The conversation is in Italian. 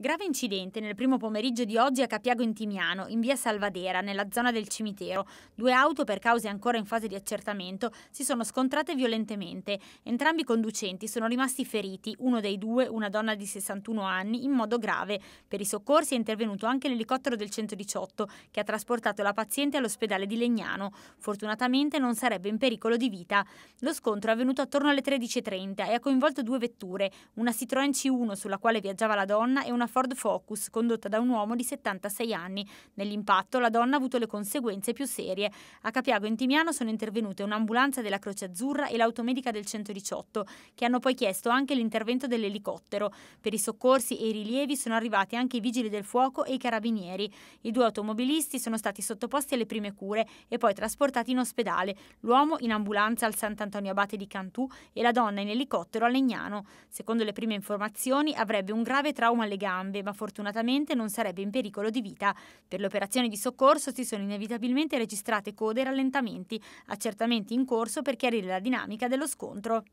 Grave incidente nel primo pomeriggio di oggi a Capiago in Timiano, in via Salvadera, nella zona del cimitero. Due auto, per cause ancora in fase di accertamento, si sono scontrate violentemente. Entrambi i conducenti sono rimasti feriti, uno dei due, una donna di 61 anni, in modo grave. Per i soccorsi è intervenuto anche l'elicottero del 118, che ha trasportato la paziente all'ospedale di Legnano. Fortunatamente non sarebbe in pericolo di vita. Lo scontro è avvenuto attorno alle 13.30 e ha coinvolto due vetture, una Citroen C1 sulla quale viaggiava la donna e una Ford Focus condotta da un uomo di 76 anni. Nell'impatto la donna ha avuto le conseguenze più serie. A Capiago in Timiano sono intervenute un'ambulanza della Croce Azzurra e l'automedica del 118, che hanno poi chiesto anche l'intervento dell'elicottero. Per i soccorsi e i rilievi sono arrivati anche i vigili del fuoco e i carabinieri. I due automobilisti sono stati sottoposti alle prime cure e poi trasportati in ospedale, l'uomo in ambulanza al Sant'Antonio Abate di Cantù e la donna in elicottero a Legnano. Secondo le prime informazioni avrebbe un grave trauma legale gambe, ma fortunatamente non sarebbe in pericolo di vita. Per le operazioni di soccorso si sono inevitabilmente registrate code e rallentamenti, accertamenti in corso per chiarire la dinamica dello scontro.